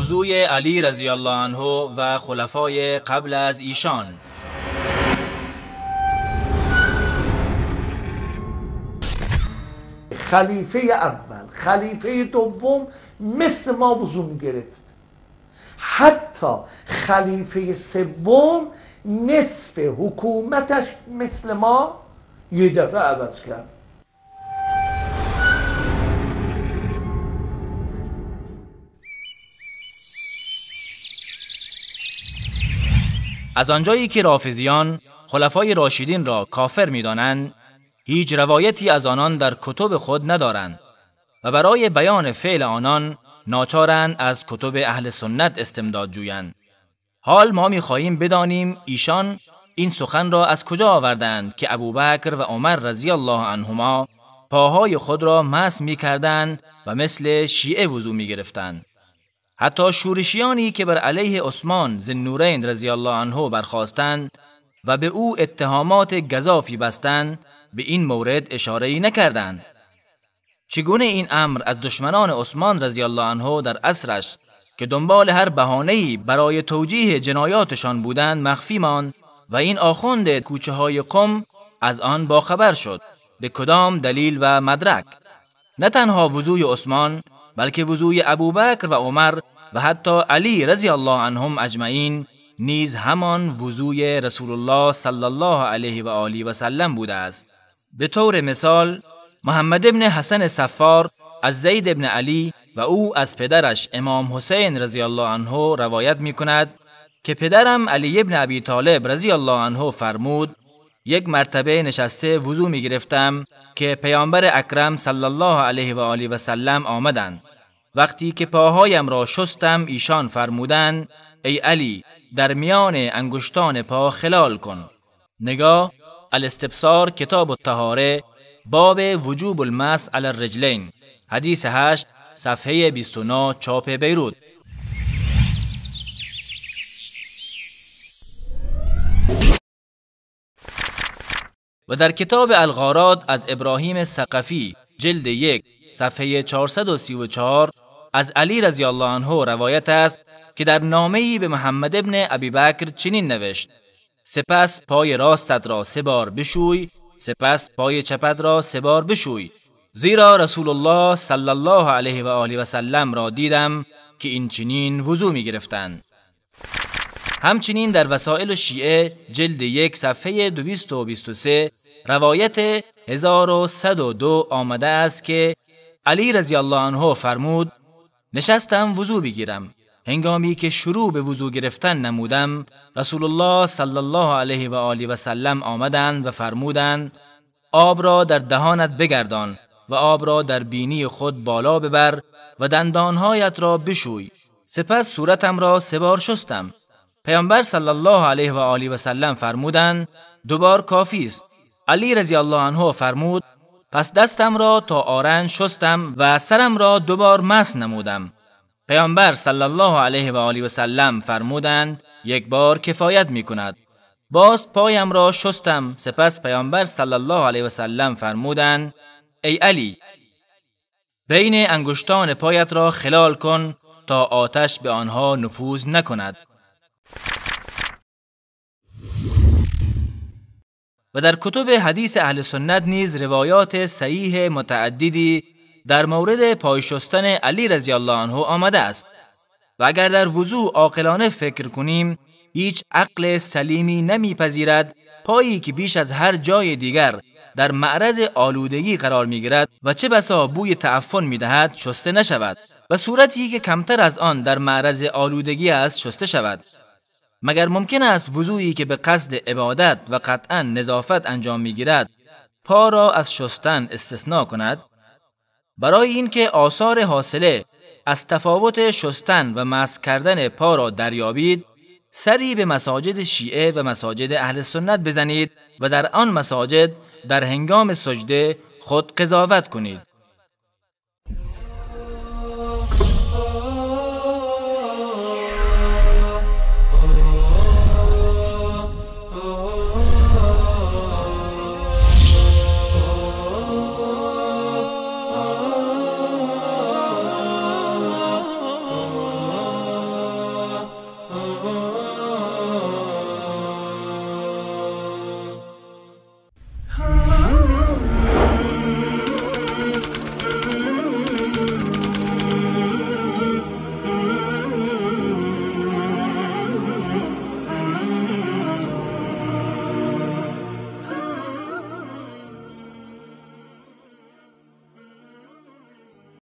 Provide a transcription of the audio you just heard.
وضوی علی رضی الله عنه و خلفای قبل از ایشان خلیفه اول خلیفه دوم مثل ما وضو گرفت حتی خلیفه سوم نصف حکومتش مثل ما یه دفعه عوض کرد از آنجایی که رافزیان خلفای راشدین را کافر دانند، هیچ روایتی از آنان در کتب خود ندارند و برای بیان فعل آنان ناچارند از کتب اهل سنت استمداد جویند حال ما خواهیم بدانیم ایشان این سخن را از کجا آوردند که ابوبکر و عمر رضی الله عنهما پاهای خود را مس کردند و مثل شیعه وضو گرفتند؟ حتی شورشیانی که بر علیه عثمان نورین رضی الله عنه برخواستند و به او اتهامات گذافی بستند به این مورد اشاره ای نکردند چگونه این امر از دشمنان عثمان رضی الله عنه در اصرش که دنبال هر بهانه‌ای برای توجیه جنایاتشان بودند مخفی ماند و این آخوند کوچه های قم از آن باخبر شد به کدام دلیل و مدرک نه تنها وضوی عثمان بلکه وضوی ابوبکر و عمر و حتی علی رضی الله عنهم اجمعین نیز همان وضوی رسول الله صلی الله علیه و آله و سلم بوده است به طور مثال محمد ابن حسن صفار از زید ابن علی و او از پدرش امام حسین رضی الله عنه روایت می کند که پدرم علی ابن ابی طالب رضی الله عنه فرمود یک مرتبه نشسته وضو می گرفتم که پیامبر اکرم صلی الله علیه و آله و سلم آمدند وقتی که پاهایم را شستم ایشان فرمودند ای علی در میان انگشتان پا خلال کن نگاه الاستبصار کتاب الطهاره باب وجوب المس علی الرجلین حدیث هشت صفحه 29 چاپ بیروت و در کتاب الغارات از ابراهیم سقفی جلد یک صفحه 434 از علی رضی الله عنه روایت است که در نامه‌ای به محمد ابن ابی بکر چنین نوشت سپس پای راستت را سه بار بشوی سپس پای چپت را سه بار بشوی زیرا رسول الله صلی الله علیه و آله و سلم را دیدم که این چنین وضو می گرفتند همچنین در وسایل شیعه جلد یک صفحه 223 روایت 1102 آمده است که علی رضی الله عنه فرمود نشستم وضوع بگیرم هنگامی که شروع به وضوع گرفتن نمودم رسول الله صلی الله علیه و آله و سلم آمدند و فرمودند آب را در دهانت بگردان و آب را در بینی خود بالا ببر و دندانهایت را بشوی سپس صورتم را سه بار شستم پیامبر صلی الله علیه و آله و سلم فرمودند دوبار کافی است علی رضی الله عنه فرمود پس دستم را تا آرن شستم و سرم را دوبار مس نمودم پیامبر صلی الله علیه و آله و سلم فرمودند یک بار کفایت می کند باز پایم را شستم سپس پیامبر صلی الله علیه و سلم فرمودند ای علی بین انگشتان پایت را خلال کن تا آتش به آنها نفوذ نکند و در کتب حدیث اهل سنت نیز روایات صحیح متعددی در مورد پایشستن علی رضی الله عنه آمده است و اگر در وضوع عاقلانه فکر کنیم هیچ عقل سلیمی نمیپذیرد پایی که بیش از هر جای دیگر در معرض آلودگی قرار میگیرد و چه بسا بوی تعفن می شسته نشود و صورتی که کمتر از آن در معرض آلودگی است شسته شود مگر ممکن است وضوعی که به قصد عبادت و قطعا نظافت انجام می گیرد پا را از شستن استثنا کند برای اینکه آثار حاصله از تفاوت شستن و مس کردن پا را دریابید سری به مساجد شیعه و مساجد اهل سنت بزنید و در آن مساجد در هنگام سجده خود قضاوت کنید